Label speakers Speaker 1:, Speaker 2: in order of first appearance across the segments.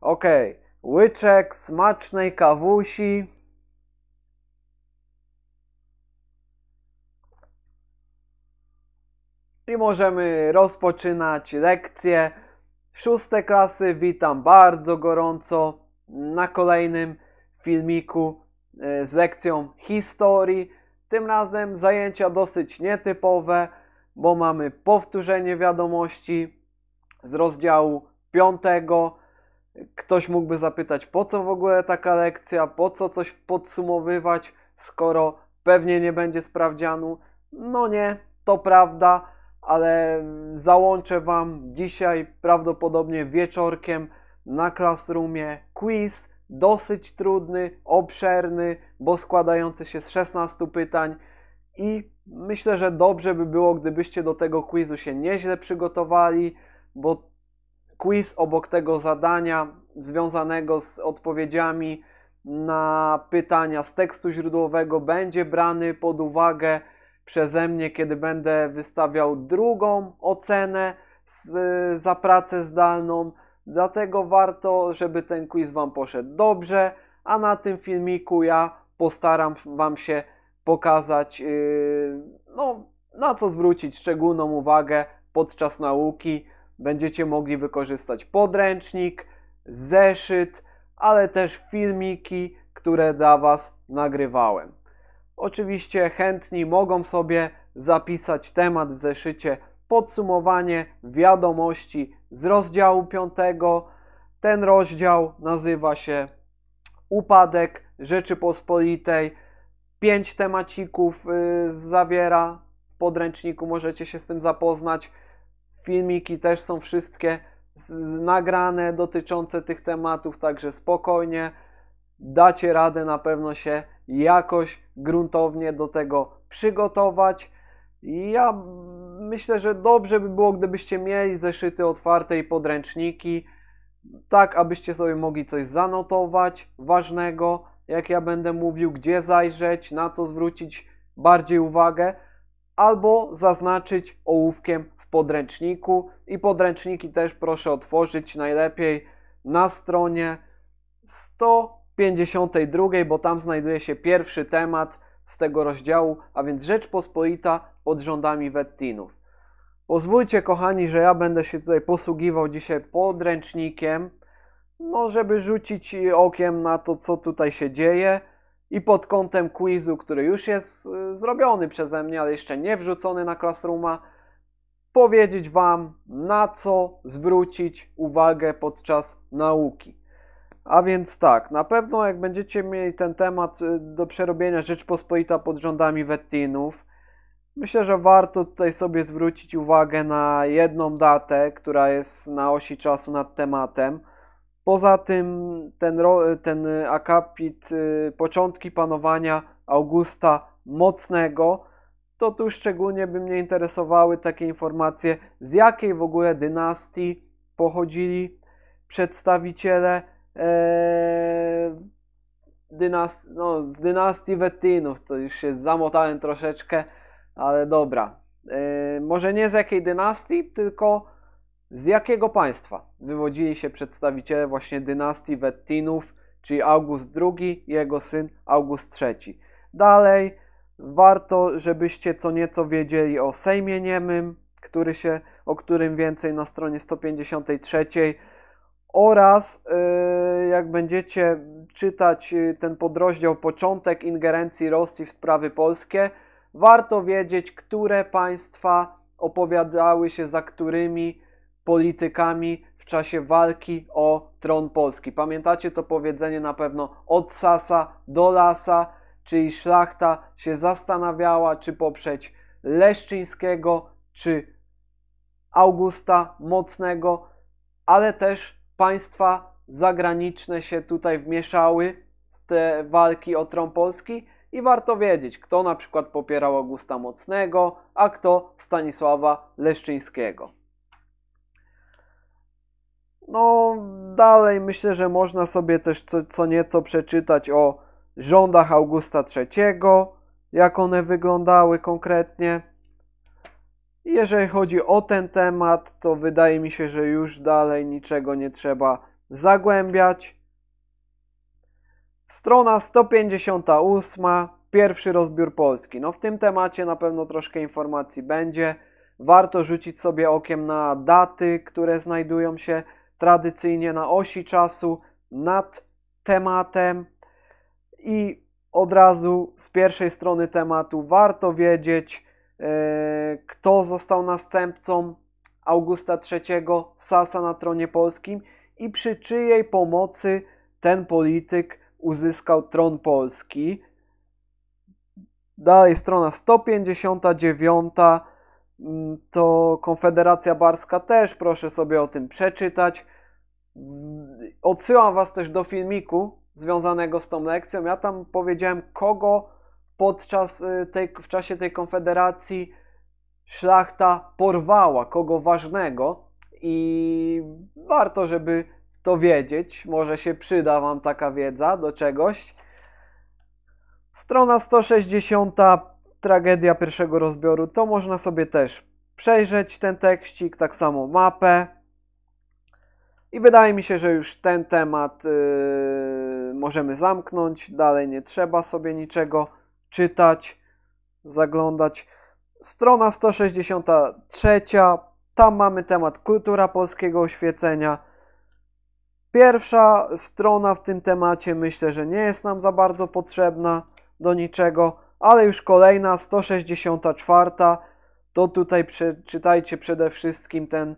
Speaker 1: Okej. Łyczek smacznej kawusi. I możemy rozpoczynać lekcję. Szóste klasy, witam bardzo gorąco na kolejnym filmiku e, z lekcją historii. Tym razem zajęcia dosyć nietypowe, bo mamy powtórzenie wiadomości z rozdziału piątego Ktoś mógłby zapytać, po co w ogóle taka lekcja, po co coś podsumowywać, skoro pewnie nie będzie sprawdzianu. No nie, to prawda, ale załączę Wam dzisiaj, prawdopodobnie wieczorkiem na Classroomie quiz, dosyć trudny, obszerny, bo składający się z 16 pytań i myślę, że dobrze by było, gdybyście do tego quizu się nieźle przygotowali, bo quiz obok tego zadania związanego z odpowiedziami na pytania z tekstu źródłowego będzie brany pod uwagę przeze mnie, kiedy będę wystawiał drugą ocenę z, za pracę zdalną. Dlatego warto, żeby ten quiz Wam poszedł dobrze, a na tym filmiku ja postaram Wam się pokazać, yy, no, na co zwrócić szczególną uwagę podczas nauki będziecie mogli wykorzystać podręcznik, zeszyt, ale też filmiki, które dla Was nagrywałem. Oczywiście chętni mogą sobie zapisać temat w zeszycie podsumowanie wiadomości z rozdziału 5. Ten rozdział nazywa się Upadek Rzeczypospolitej. Pięć temacików yy, zawiera. W podręczniku możecie się z tym zapoznać. Filmiki też są wszystkie nagrane dotyczące tych tematów, także spokojnie dacie radę na pewno się jakoś gruntownie do tego przygotować. Ja myślę, że dobrze by było, gdybyście mieli zeszyty otwarte i podręczniki, tak abyście sobie mogli coś zanotować ważnego, jak ja będę mówił, gdzie zajrzeć, na co zwrócić bardziej uwagę, albo zaznaczyć ołówkiem w podręczniku i podręczniki też proszę otworzyć najlepiej na stronie 152, bo tam znajduje się pierwszy temat z tego rozdziału, a więc Rzeczpospolita pod rządami Wettinów. Pozwólcie, kochani, że ja będę się tutaj posługiwał dzisiaj podręcznikiem, no żeby rzucić okiem na to, co tutaj się dzieje i pod kątem quizu, który już jest y, zrobiony przeze mnie, ale jeszcze nie wrzucony na Classrooma, powiedzieć Wam, na co zwrócić uwagę podczas nauki. A więc tak, na pewno jak będziecie mieli ten temat y, do przerobienia Rzeczpospolita pod rządami Wettinów, myślę, że warto tutaj sobie zwrócić uwagę na jedną datę, która jest na osi czasu nad tematem. Poza tym ten, ten akapit y, Początki panowania Augusta Mocnego to tu szczególnie by mnie interesowały takie informacje, z jakiej w ogóle dynastii pochodzili przedstawiciele e, dynast, no, z dynastii Wettinów. To już się zamotałem troszeczkę, ale dobra. E, może nie z jakiej dynastii, tylko z jakiego państwa wywodzili się przedstawiciele właśnie dynastii Wettinów, czyli August II jego syn August III. Dalej Warto, żebyście co nieco wiedzieli o Sejmie Niemym, który się, o którym więcej na stronie 153 oraz y, jak będziecie czytać y, ten podrozdział Początek ingerencji Rosji w sprawy polskie, warto wiedzieć, które państwa opowiadały się za którymi politykami w czasie walki o tron Polski. Pamiętacie to powiedzenie na pewno od sasa do lasa czyli szlachta się zastanawiała, czy poprzeć Leszczyńskiego, czy Augusta Mocnego, ale też państwa zagraniczne się tutaj wmieszały w te walki o tron Polski i warto wiedzieć, kto na przykład popierał Augusta Mocnego, a kto Stanisława Leszczyńskiego. No, dalej myślę, że można sobie też co, co nieco przeczytać o rządach Augusta III, jak one wyglądały konkretnie. Jeżeli chodzi o ten temat, to wydaje mi się, że już dalej niczego nie trzeba zagłębiać. Strona 158, pierwszy rozbiór Polski. No w tym temacie na pewno troszkę informacji będzie. Warto rzucić sobie okiem na daty, które znajdują się tradycyjnie na osi czasu nad tematem i od razu z pierwszej strony tematu warto wiedzieć, e, kto został następcą Augusta III Sasa na tronie polskim i przy czyjej pomocy ten polityk uzyskał tron polski. Dalej strona 159 mm, to Konfederacja Barska też, proszę sobie o tym przeczytać. Mm, odsyłam Was też do filmiku związanego z tą lekcją. Ja tam powiedziałem, kogo podczas y, tej, w czasie tej konfederacji szlachta porwała, kogo ważnego i warto, żeby to wiedzieć. Może się przyda Wam taka wiedza do czegoś. Strona 160, tragedia pierwszego rozbioru, to można sobie też przejrzeć ten tekścik, tak samo mapę. I wydaje mi się, że już ten temat yy, możemy zamknąć. Dalej nie trzeba sobie niczego czytać, zaglądać. Strona 163. Tam mamy temat kultura polskiego oświecenia. Pierwsza strona w tym temacie myślę, że nie jest nam za bardzo potrzebna do niczego, ale już kolejna 164. To tutaj przeczytajcie przede wszystkim ten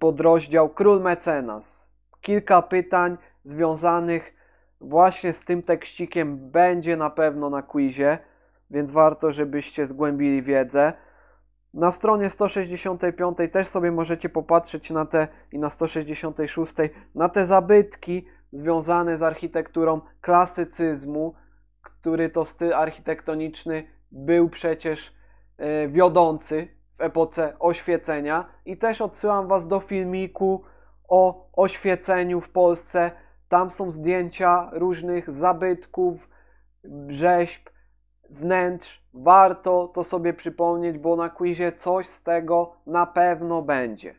Speaker 1: podrozdział Król Mecenas. Kilka pytań związanych właśnie z tym tekścikiem będzie na pewno na quizie, więc warto, żebyście zgłębili wiedzę. Na stronie 165 też sobie możecie popatrzeć na te i na 166 na te zabytki związane z architekturą klasycyzmu, który to styl architektoniczny był przecież e, wiodący w epoce oświecenia i też odsyłam Was do filmiku o oświeceniu w Polsce. Tam są zdjęcia różnych zabytków, rzeźb, wnętrz. Warto to sobie przypomnieć, bo na quizie coś z tego na pewno będzie.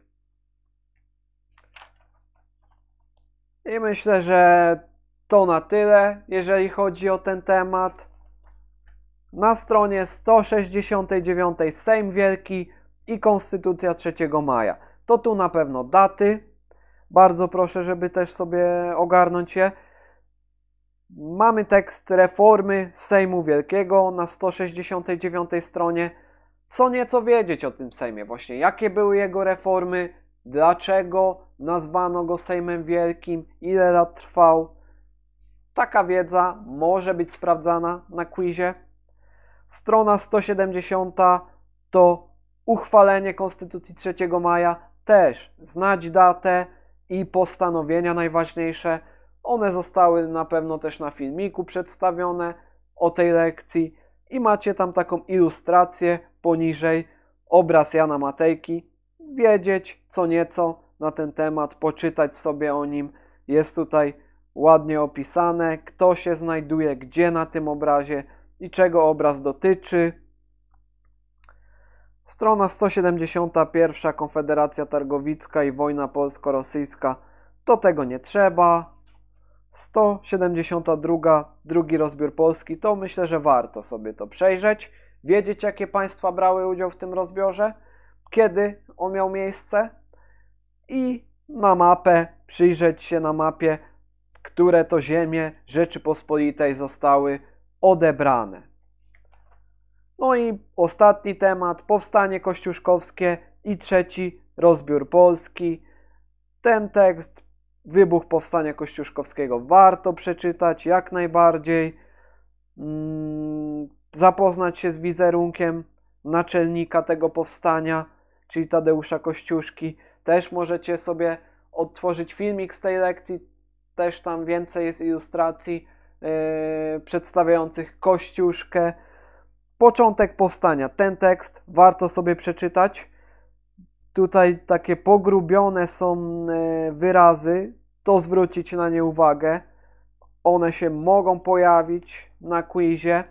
Speaker 1: I myślę, że to na tyle, jeżeli chodzi o ten temat na stronie 169 Sejm Wielki i Konstytucja 3 maja. To tu na pewno daty. Bardzo proszę, żeby też sobie ogarnąć je. Mamy tekst reformy Sejmu Wielkiego na 169 stronie. Co nieco wiedzieć o tym Sejmie właśnie? Jakie były jego reformy? Dlaczego nazwano go Sejmem Wielkim? Ile lat trwał? Taka wiedza może być sprawdzana na quizie. Strona 170 to uchwalenie Konstytucji 3 maja, też znać datę i postanowienia najważniejsze. One zostały na pewno też na filmiku przedstawione o tej lekcji i macie tam taką ilustrację poniżej, obraz Jana Matejki. Wiedzieć co nieco na ten temat, poczytać sobie o nim. Jest tutaj ładnie opisane, kto się znajduje, gdzie na tym obrazie, i czego obraz dotyczy. Strona 171 Konfederacja Targowicka i wojna polsko-rosyjska to tego nie trzeba. 172 drugi rozbiór Polski to myślę, że warto sobie to przejrzeć, wiedzieć jakie państwa brały udział w tym rozbiorze, kiedy on miał miejsce i na mapę przyjrzeć się na mapie, które to ziemie Rzeczypospolitej zostały odebrane. No i ostatni temat, powstanie kościuszkowskie i trzeci, rozbiór Polski. Ten tekst, wybuch powstania kościuszkowskiego, warto przeczytać jak najbardziej, mm, zapoznać się z wizerunkiem naczelnika tego powstania, czyli Tadeusza Kościuszki. Też możecie sobie odtworzyć filmik z tej lekcji, też tam więcej jest ilustracji E, przedstawiających Kościuszkę. Początek powstania. Ten tekst warto sobie przeczytać. Tutaj takie pogrubione są e, wyrazy, to zwrócić na nie uwagę. One się mogą pojawić na quizie.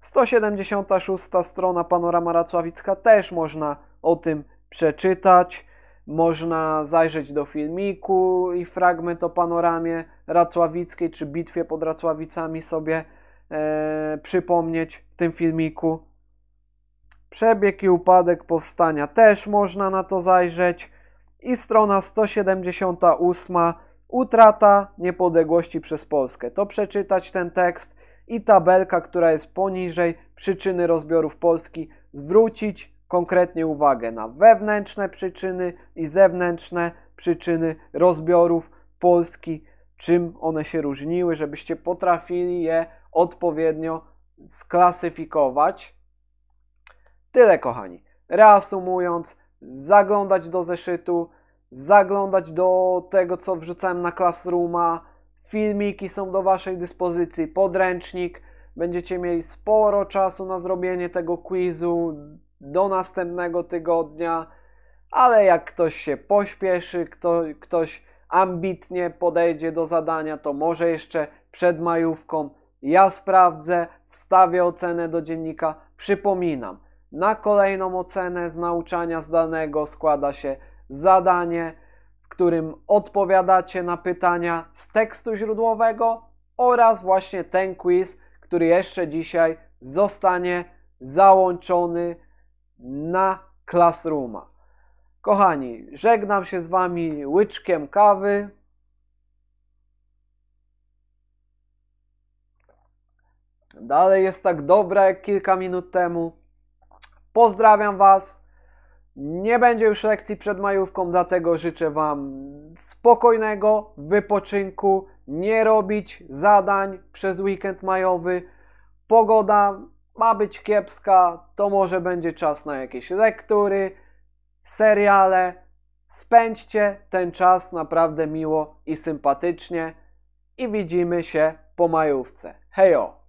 Speaker 1: 176 strona Panorama Racławicka też można o tym przeczytać. Można zajrzeć do filmiku i fragment o panoramie Racławickiej czy bitwie pod Racławicami sobie e, przypomnieć w tym filmiku. Przebieg i upadek powstania też można na to zajrzeć. I strona 178 Utrata niepodległości przez Polskę. To przeczytać ten tekst i tabelka, która jest poniżej, przyczyny rozbiorów Polski, zwrócić konkretnie uwagę na wewnętrzne przyczyny i zewnętrzne przyczyny rozbiorów Polski, czym one się różniły, żebyście potrafili je odpowiednio sklasyfikować. Tyle, kochani. Reasumując, zaglądać do zeszytu, zaglądać do tego, co wrzucałem na Classrooma. Filmiki są do Waszej dyspozycji, podręcznik. Będziecie mieli sporo czasu na zrobienie tego quizu, do następnego tygodnia, ale jak ktoś się pośpieszy, kto, ktoś ambitnie podejdzie do zadania, to może jeszcze przed majówką ja sprawdzę, wstawię ocenę do dziennika. Przypominam, na kolejną ocenę z nauczania zdanego składa się zadanie, w którym odpowiadacie na pytania z tekstu źródłowego oraz właśnie ten quiz, który jeszcze dzisiaj zostanie załączony na Classrooma. Kochani, żegnam się z Wami łyczkiem kawy. Dalej jest tak dobra jak kilka minut temu. Pozdrawiam Was. Nie będzie już lekcji przed majówką, dlatego życzę Wam spokojnego wypoczynku, nie robić zadań przez weekend majowy. Pogoda ma być kiepska, to może będzie czas na jakieś lektury, seriale. Spędźcie ten czas naprawdę miło i sympatycznie i widzimy się po majówce. Hejo!